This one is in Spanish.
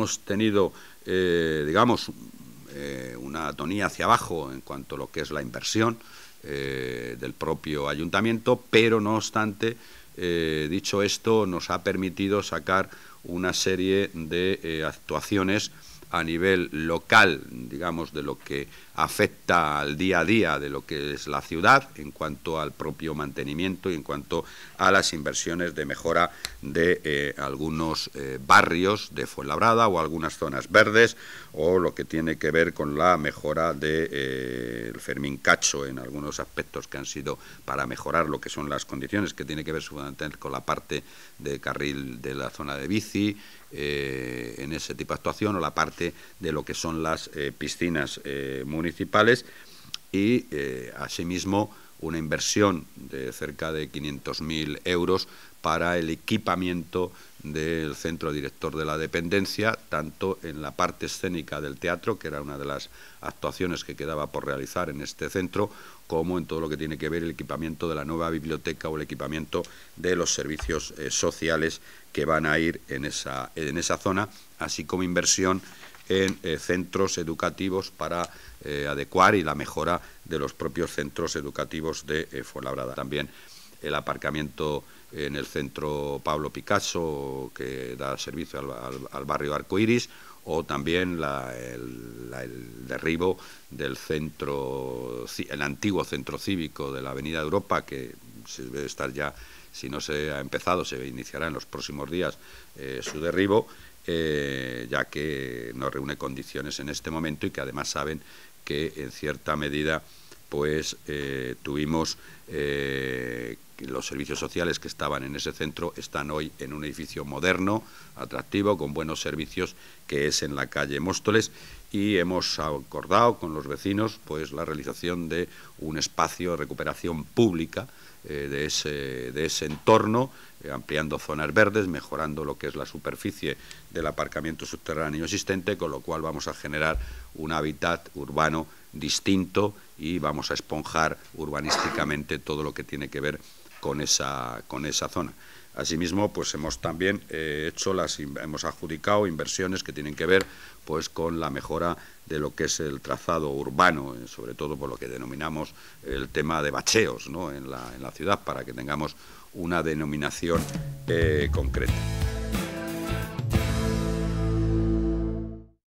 hemos tenido, eh, digamos, eh, una tonía hacia abajo en cuanto a lo que es la inversión eh, del propio ayuntamiento, pero no obstante, dicho esto, nos ha permitido sacar una serie de actuaciones a nivel local, digamos, de lo que afecta al día a día de lo que es la ciudad en cuanto al propio mantenimiento y en cuanto a las inversiones de mejora de eh, algunos eh, barrios de Fuenlabrada o algunas zonas verdes o lo que tiene que ver con la mejora de eh, el Fermín Cacho en algunos aspectos que han sido para mejorar lo que son las condiciones que tiene que ver con la parte de carril de la zona de bici en ese tipo de actuación o la parte de lo que son las eh, piscinas eh, municipales y eh, asimismo una inversión de cerca de 500.000 euros para el equipamiento del centro director de la dependencia, tanto en la parte escénica del teatro, que era una de las actuaciones que quedaba por realizar en este centro, como en todo lo que tiene que ver el equipamiento de la nueva biblioteca o el equipamiento de los servicios eh, sociales que van a ir en esa, en esa zona, así como inversión en eh, centros educativos para eh, adecuar y la mejora de los propios centros educativos de eh, Fuenlabrada. También el aparcamiento en el centro Pablo Picasso, que da servicio al, barrio Arcoiris, o también el, derribo del centro, el antiguo centro cívico de la Avenida Europa, que debe estar ya, si no se ha empezado, se iniciará en los próximos días eh, su derribo, eh, ya que no reúne condiciones en este momento y que además saben que en cierta medida pues eh, tuvimos los servicios sociales que estaban en ese centro están hoy en un edificio moderno, atractivo, con buenos servicios, que es en la calle Móstoles, y hemos acordado con los vecinos pues la realización de un espacio de recuperación pública eh, de, ese, de ese entorno eh, ampliando zonas verdes, mejorando lo que es la superficie del aparcamiento subterráneo existente, con lo cual vamos a generar un hábitat urbano distinto y vamos a esponjar urbanísticamente todo lo que tiene que ver con esa, con esa zona. Asimismo, pues hemos también eh, hecho las hemos adjudicado inversiones que tienen que ver pues con la mejora de lo que es el trazado urbano, eh, sobre todo por lo que denominamos el tema de bacheos ¿no? en, la, ciudad, para que tengamos una denominación eh, concreta.